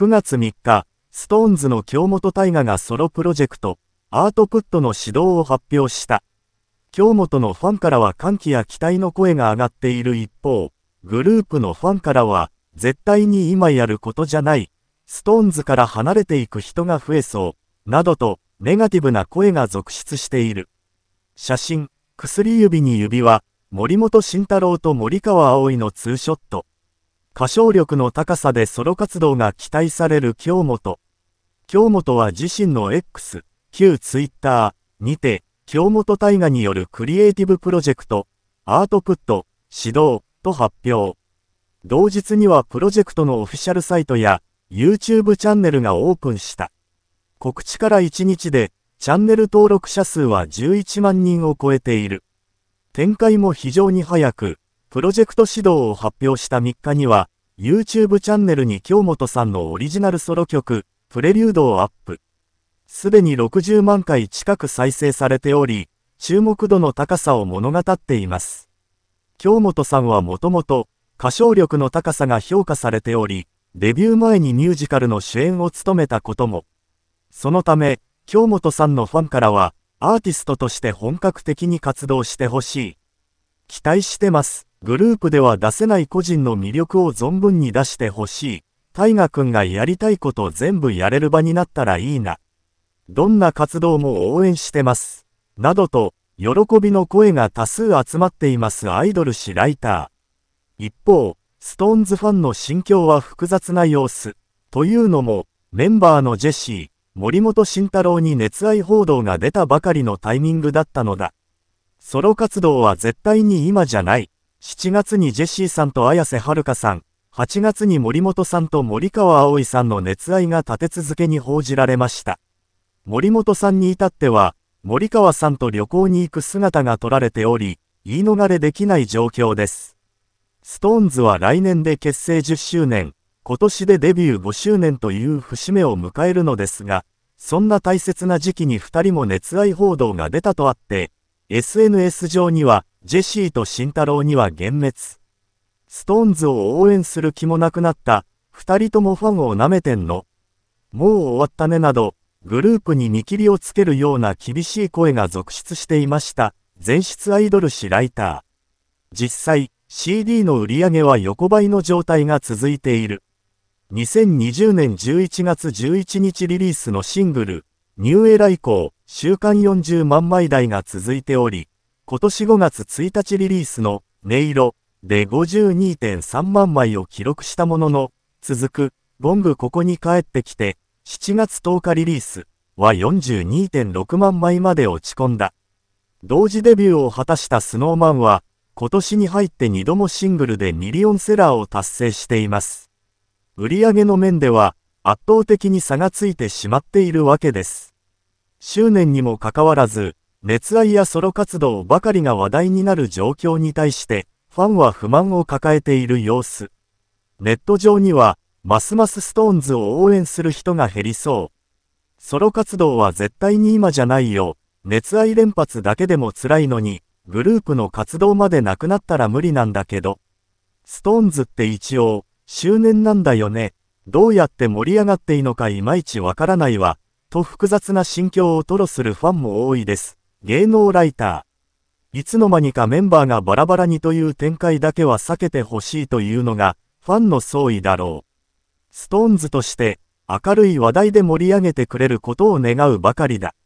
9月3日、ストーンズの京本大我がソロプロジェクト、アートプットの指導を発表した。京本のファンからは歓喜や期待の声が上がっている一方、グループのファンからは、絶対に今やることじゃない、ストーンズから離れていく人が増えそう、などと、ネガティブな声が続出している。写真、薬指に指輪、森本慎太郎と森川葵のツーショット。歌唱力の高さでソロ活動が期待される京本。京本は自身の X、旧 Twitter にて、京本大河によるクリエイティブプロジェクト、アートプット、指導と発表。同日にはプロジェクトのオフィシャルサイトや YouTube チャンネルがオープンした。告知から1日でチャンネル登録者数は11万人を超えている。展開も非常に早く、プロジェクト指導を発表した3日には、YouTube チャンネルに京本さんのオリジナルソロ曲、プレリュードをアップ。すでに60万回近く再生されており、注目度の高さを物語っています。京本さんはもともと、歌唱力の高さが評価されており、デビュー前にミュージカルの主演を務めたことも。そのため、京本さんのファンからは、アーティストとして本格的に活動してほしい。期待してます。グループでは出せない個人の魅力を存分に出してほしい。大河君がやりたいこと全部やれる場になったらいいな。どんな活動も応援してます。などと、喜びの声が多数集まっていますアイドル誌ライター。一方、ストーンズファンの心境は複雑な様子。というのも、メンバーのジェシー、森本慎太郎に熱愛報道が出たばかりのタイミングだったのだ。ソロ活動は絶対に今じゃない。7月にジェシーさんと綾瀬はるかさん、8月に森本さんと森川葵さんの熱愛が立て続けに報じられました。森本さんに至っては、森川さんと旅行に行く姿が撮られており、言い逃れできない状況です。ストーンズは来年で結成10周年、今年でデビュー5周年という節目を迎えるのですが、そんな大切な時期に2人も熱愛報道が出たとあって、SNS 上には、ジェシーと慎太郎には幻滅。ストーンズを応援する気もなくなった、二人ともファンを舐めてんの。もう終わったねなど、グループに見切りをつけるような厳しい声が続出していました、全室アイドル誌ライター。実際、CD の売り上げは横ばいの状態が続いている。2020年11月11日リリースのシングル、ニューエラ以降、週間40万枚台が続いており、今年5月1日リリースの音色で52.3万枚を記録したものの、続く、ロングここに帰ってきて、7月10日リリースは42.6万枚まで落ち込んだ。同時デビューを果たした snowman は、今年に入って2度もシングルでミリオンセラーを達成しています。売上の面では、圧倒的に差がついてしまっているわけです。執念にもかかわらず、熱愛やソロ活動ばかりが話題になる状況に対して、ファンは不満を抱えている様子。ネット上には、ますますストーンズを応援する人が減りそう。ソロ活動は絶対に今じゃないよ。熱愛連発だけでも辛いのに、グループの活動までなくなったら無理なんだけど。ストーンズって一応、周年なんだよね。どうやって盛り上がっていいのかいまいちわからないわ。と複雑な心境を吐露するファンも多いです。芸能ライター。いつの間にかメンバーがバラバラにという展開だけは避けてほしいというのが、ファンの総意だろう。ストーンズとして、明るい話題で盛り上げてくれることを願うばかりだ。